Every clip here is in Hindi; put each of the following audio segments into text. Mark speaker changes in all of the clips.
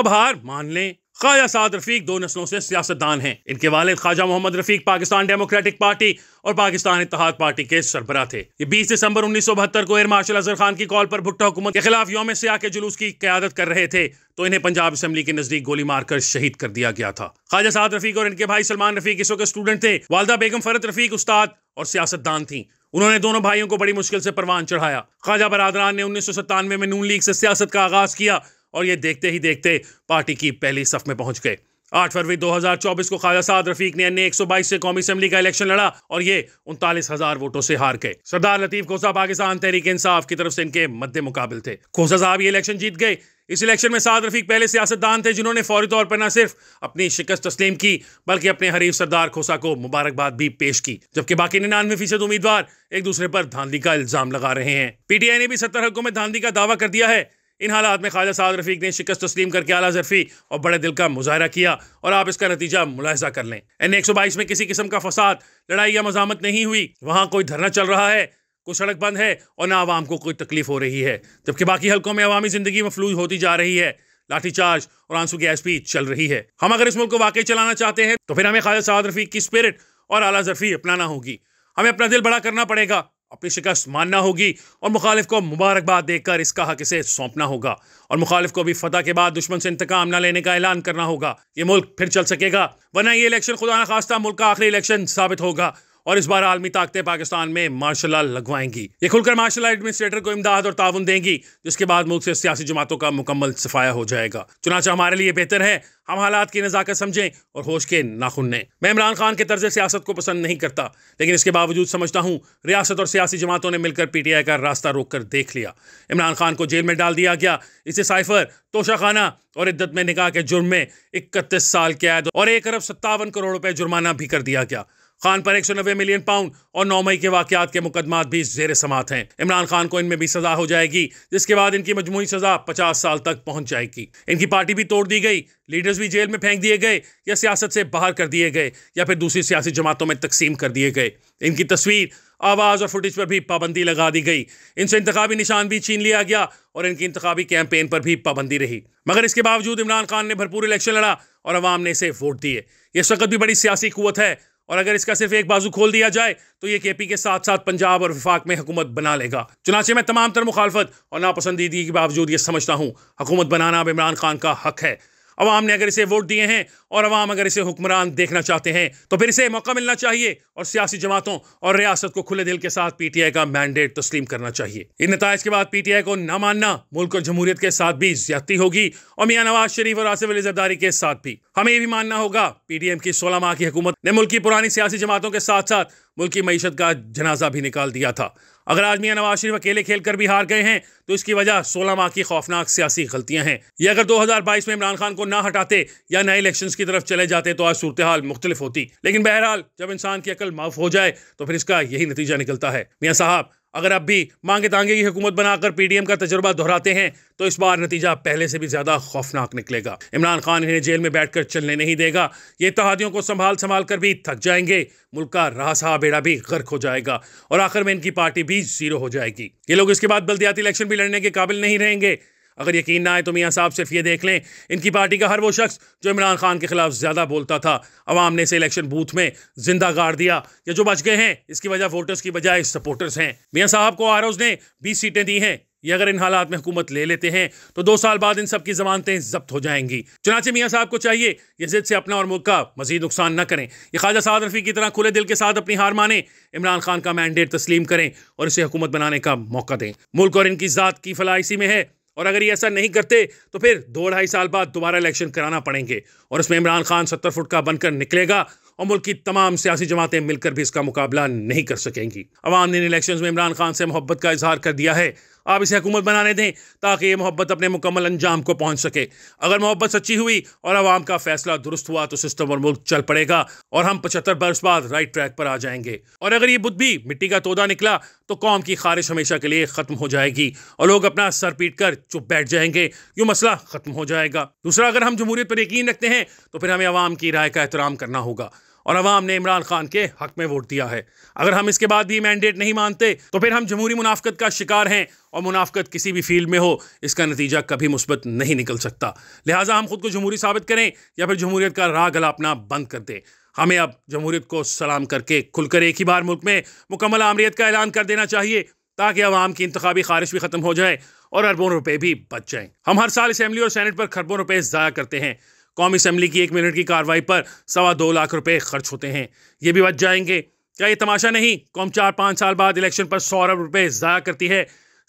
Speaker 1: अब हार मान लें ख्वाजा साद रफीक दो नस्लों से सियासतदान हैं इनके वालिद ख्वाजा मोहम्मद रफीक पाकिस्तान डेमोक्रेटिक पार्टी और पाकिस्तान इतिहाद पार्टी के सरबरा थे ये 20 दिसंबर उन्नीस सौ बहत्तर को एयर मार्शल अजहर खान की कॉल पर भुट्टा हुकूमत के खिलाफ योम सिया के जुलूस की क्यादत कर रहे थे तो इन्हें पंजाब असम्बली के नजदीक गोली मारकर शहीद कर दिया गया था ख्वाजा साद रफीक और इनके भाई सलमान रफीक इस वक्त स्टूडेंट थे वालदा बेगम फरत रफीक उस्ताद और सियासतदान थी उन्होंने दोनों भाइयों को बड़ी मुश्किल से परवान चढ़ाया ख्वाजा बरदरान ने उन्नीस सौ सत्तानवे में नून लीग से सियासत का आगाज किया और ये देखते ही देखते पार्टी की पहली सफ में पहुंच गए आठ फरवरी 2024 को ख्वाजा साद रफीक ने अन्य 122 से कौमी असम्बली का इलेक्शन लड़ा और ये उनतालीस हजार वोटों से हार गए सरदार लतीफ खोसा पाकिस्तान तहरीक इंसाफ की तरफ से इनके मद्दे मुकाबले थे खोसा साहब ये इलेक्शन जीत गए इस इलेक्शन में साद रफीक पहले सियासतदान थे जिन्होंने फौरी तौर पर न सिर्फ अपनी शिकस्त तस्लीम की बल्कि अपने हरीफ सरदार खोसा को मुबारकबाद भी पेश की जबकि बाकी निन्यानवे फीसद उम्मीदवार एक दूसरे पर धांधी का इल्जाम लगा रहे हैं पीटीआई ने भी सत्तर हकों में धांधी का दावा कर दिया है इन हालात में ख्वाजा साद रफीक ने शिकस्त तस्लीम करके आला जरफी और बड़े दिल का मुजाहरा किया और आप इसका नतीजा मुलाहजा कर लें एन एक सौ बाईस में किसी किस्म का फसाद लड़ाई या मजामत नहीं हुई वहाँ कोई धरना चल रहा है कोई सड़क बंद है और ना आवाम को कोई तकलीफ हो रही है जबकि बाकी हल्कों में अवामी ज़िंदगी मफलूज होती जा रही है लाठीचार्ज और आंसू गैस भी चल रही है हम अगर इस मुल्क को वाकई चलाना चाहते हैं तो फिर हमें ख्वाजा साद रफीक की स्पिरिट और आला जरफी अपनाना होगी हमें अपना दिल बड़ा करना पड़ेगा अपनी शिकस्त मानना होगी और मुखालिफ को मुबारकबाद देकर इसका हक इसे सौंपना होगा और मुखालिफ को भी फतह के बाद दुश्मन से इंतकाम न लेने का ऐलान करना होगा ये मुल्क फिर चल सकेगा वरना ये इलेक्शन खुदा ना खास्ता मुल्क का आखिरी इलेक्शन साबित होगा और इस बार आलमी ताकतें पाकिस्तान में मार्शल ला लगवाएंगी ये खुलकर मार्शल ला एडमिनिस्ट्रेटर को इमदाद और ताउन देंगी जिसके बाद मुल्क से सियासी जमातों का मुकम्मल सफाया हो जाएगा चुनाचा हमारे लिए बेहतर है हम हालात की नज़ाकत समझें और होश के नाखुन ने मैं इमरान खान के तर्ज सियासत को पसंद नहीं करता लेकिन इसके बावजूद समझता हूँ रियासत और सियासी जमातों ने मिलकर पी टी आई का रास्ता रोक कर देख लिया इमरान खान को जेल में डाल दिया गया इसे साइफर तोशाखाना और इद्दत में निकाह के जुर्म में इकतीस साल की कैद और एक अरब सत्तावन करोड़ रुपये जुर्माना भी कर दिया गया खान पर एक सौ नब्बे मिलियन पाउंड और नौ मई के वाकत के मुकदमा भी जेर समात हैं इमरान खान को इनमें भी सजा हो जाएगी जिसके बाद इनकी मजमू सजा पचास साल तक पहुंच जाएगी इनकी पार्टी भी तोड़ दी गई लीडर्स भी जेल में फेंक दिए गए या सियासत से बाहर कर दिए गए या फिर दूसरी सियासी जमातों में तकसीम कर दिए गए इनकी तस्वीर आवाज़ और फुटेज पर भी पाबंदी लगा दी गई इनसे इंतबी निशान भी छीन लिया गया और इनकी इंतबी कैंपेन पर भी पाबंदी रही मगर इसके बावजूद इमरान खान ने भरपूर इलेक्शन लड़ा और आवाम ने इसे वोट दिए इस वक्त भी बड़ी सियासी कुत है और अगर इसका सिर्फ एक बाजू खोल दिया जाए तो ये के पी के साथ साथ पंजाब और विफाक में हुकूमत बना लेगा चुनाचे में तमाम तर मुखालफत और नापसंदीदगी के बावजूद ये समझता हूँ हुकूमत बनाना अब इमरान खान का हक है अवाम ने अगर इसे वोट दिए हैं और अवाम अगर इसे हुक्मरान देखना चाहते हैं तो फिर इसे मौका मिलना चाहिए और सियासी जमातों और रियासत को खुले दिल के साथ पीटीआई का मैंडेट तस्लीम करना चाहिए इन नतज के बाद पीटीआई को न मानना मुल्क और जमहूरियत के साथ भी ज्यादती होगी और मियाँ नवाज शरीफ और आसिफ अली जरदारी के साथ भी हमें यह भी मानना होगा पीडीएम की सोलह माह की हुकूमत ने मुल्क की पुरानी सियासी जमातों के साथ साथ मुल्क की मीशत का जनाजा भी निकाल दिया था अगर आज मियाँ नवाज शरीफ अकेले खेलकर भी हार गए हैं तो इसकी वजह सोलह माह की खौफनाक सियासी गलतियां हैं ये अगर 2022 में इमरान खान को ना हटाते या नए इलेक्शन की तरफ चले जाते तो आज सूरत हाल मुख्तलिफ होती लेकिन बहरहाल जब इंसान की अकल माफ हो जाए तो फिर इसका यही नतीजा निकलता है मियाँ साहब अगर अब भी मांगे तांगे की हुकूमत बनाकर पीडीएम का तजुर्बा दोहराते हैं तो इस बार नतीजा पहले से भी ज़्यादा खौफनाक निकलेगा इमरान खान इन्हें जेल में बैठकर चलने नहीं देगा ये तहादियों को संभाल संभाल कर भी थक जाएंगे मुल्क का राह सहा बेड़ा भी गर्क हो जाएगा और आखिर में इनकी पार्टी भी जीरो हो जाएगी ये लोग इसके बाद बल्दियाती इलेक्शन भी लड़ने के काबिल नहीं रहेंगे अगर यकीन ना आए तो मियाँ साहब सिर्फ ये देख लें इनकी पार्टी का हर वो शख्स जो इमरान खान के खिलाफ ज़्यादा बोलता था अवाम ने इसे इलेक्शन बूथ में जिंदा गाड़ दिया या जो बच गए हैं इसकी वजह वोटर्स की बजाय सपोर्टर्स हैं मियाँ साहब को आर ने बीस सीटें दी हैं ये अगर इन हालात में हुकूमत ले लेते हैं तो दो साल बाद इन सब की जमानतें जब्त हो जाएंगी चुनाचे मियाँ साहब को चाहिए ये जिद से अपना और मुल्क का मजीद नुकसान न करें ये ख्वाजा साद रफी की तरह खुले दिल के साथ अपनी हार माने इमरान खान का मैंडेट तस्लीम करें और इसे हुकूमत बनाने का मौका दें मुल्क और इनकी ज़ात की फलाह इसी में है और अगर ये ऐसा नहीं करते तो फिर दो ढाई साल बाद दोबारा इलेक्शन कराना पड़ेंगे और उसमें इमरान खान सत्तर फुट का बनकर निकलेगा और मुल्क की तमाम सियासी जमातें मिलकर भी इसका मुकाबला नहीं कर सकेंगी अवाम ने इन इलेक्शन में इमरान खान से मोहब्बत का इजहार कर दिया है આભી સે કુમત બનાને દે તાકી محبت અપને મુકમલ अंजाम કો પહોંચ સકે અગર محبت સચી હુઈ ઓર આવામ કા ફેસલા દુરસ્ત હુઆ તો સિસ્ટમ ઓર મુલક ચલ પડેગા ઓર હમ 75 વર્ષ બાદ રાઈટ ટ્રેક પર આ જાયેંગે ઓર અગર યે બુધબી મિટ્ટી કા તોડા نکલા તો કોમ કી ખારિશ હમેશા કે લિયે ખતમ હો જાયેગી ઓર લોગ અપના સર પીટકર চুপ બેઠ જાયેંગે યે મસલા ખતમ હો જાયેગા દૂસરા અગર હમ જમૂરિયત પર યકીન રખતે હૈ તો ફિર હમે આવામ કી رائے કા ઇhtraમ karna hoga और अवाम ने इमरान खान के हक में वोट दिया है अगर हम इसके बाद भी मैंडेट नहीं मानते तो फिर हम जमहूरी मुनाफ्त का शिकार हैं और मुनाफ्त किसी भी फील्ड में हो इसका नतीजा कभी मुस्बत नहीं निकल सकता लिहाजा हम खुद को जमहूरी साबित करें या फिर जमहूरीत का राह गलापना बंद कर दें हमें अब जमहूरीत को सलाम करके खुलकर एक ही बार मुल्क में मुकम्मल आमरीत का ऐलान कर देना चाहिए ताकि आवाम की इंतबी खारिश भी ख़त्म हो जाए और अरबों रुपये भी बच जाएँ हम हर साल असम्बली और सैनट पर खरबों रुपये ज़ाया करते हैं कौमी असम्बली की एक मिनट की कार्रवाई पर सवा दो लाख रुपए खर्च होते हैं ये भी बच जाएंगे क्या ये तमाशा नहीं कौम चार पाँच साल बाद इलेक्शन पर सौ अरब रुपये ज़ाया करती है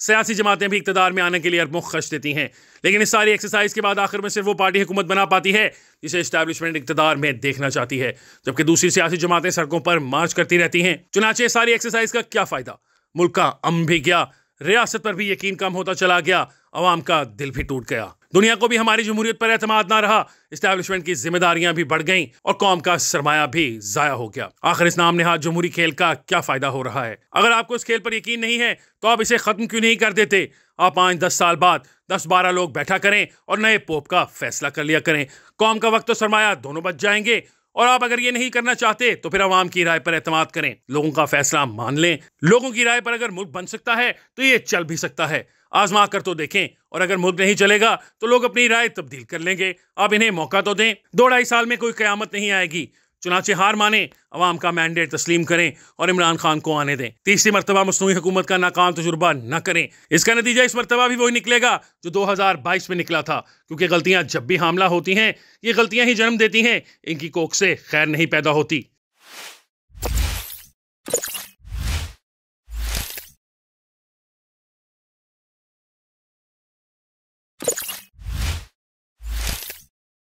Speaker 1: सियासी जमातें भी इकतदार में आने के लिए अरबों खर्च देती हैं लेकिन इस सारी एक्सरसाइज के बाद आखिर में सिर्फ वो पार्टी हुकूमत बना पाती है जिसे इस्टेब्लिशमेंट इकतदार में देखना चाहती है जबकि दूसरी सियासी जमातें सड़कों पर मार्च करती रहती हैं चुनाचे सारी एक्सरसाइज का क्या फ़ायदा मुल्क का अम भी गया रियासत पर भी यकीन कम होता चला गया आवाम का दिल भी टूट गया दुनिया को भी हमारी जमहूरियत पर एतमाद ना रहा इस्टेब्लिशमेंट की जिम्मेदारियां भी बढ़ गईं और कौम का सरमाया भी जाया हो गया आखिर इस नाम नेहा जमहूरी खेल का क्या फायदा हो रहा है अगर आपको इस खेल पर यकीन नहीं है तो आप इसे खत्म क्यों नहीं कर देते आप पाँच दस साल बाद दस बारह लोग बैठा करें और नए पोप का फैसला कर लिया करें कौम का वक्त और सरमाया दोनों बच जाएंगे और आप अगर ये नहीं करना चाहते तो फिर आवाम की राय पर एतम करें लोगों का फैसला मान लें लोगों की राय पर अगर मुल्क बन सकता है तो ये चल भी सकता है आजमा कर तो देखें और अगर मुल्क नहीं चलेगा तो लोग अपनी राय तब्दील कर लेंगे आप इन्हें मौका तो दें दो ढाई साल में कोई क्यामत नहीं आएगी चुनाचे हार माने अवाम का मैंडेट तस्लीम करें और इमरान खान को आने दें तीसरी मरतबा मसनू हुकूमत का नाकाम तजुर्बा न करें इसका नतीजा इस मरतबा भी वही निकलेगा जो 2022 में निकला था क्योंकि गलतियां जब भी हमला होती हैं ये गलतियां ही जन्म देती हैं इनकी कोख से खैर नहीं पैदा होती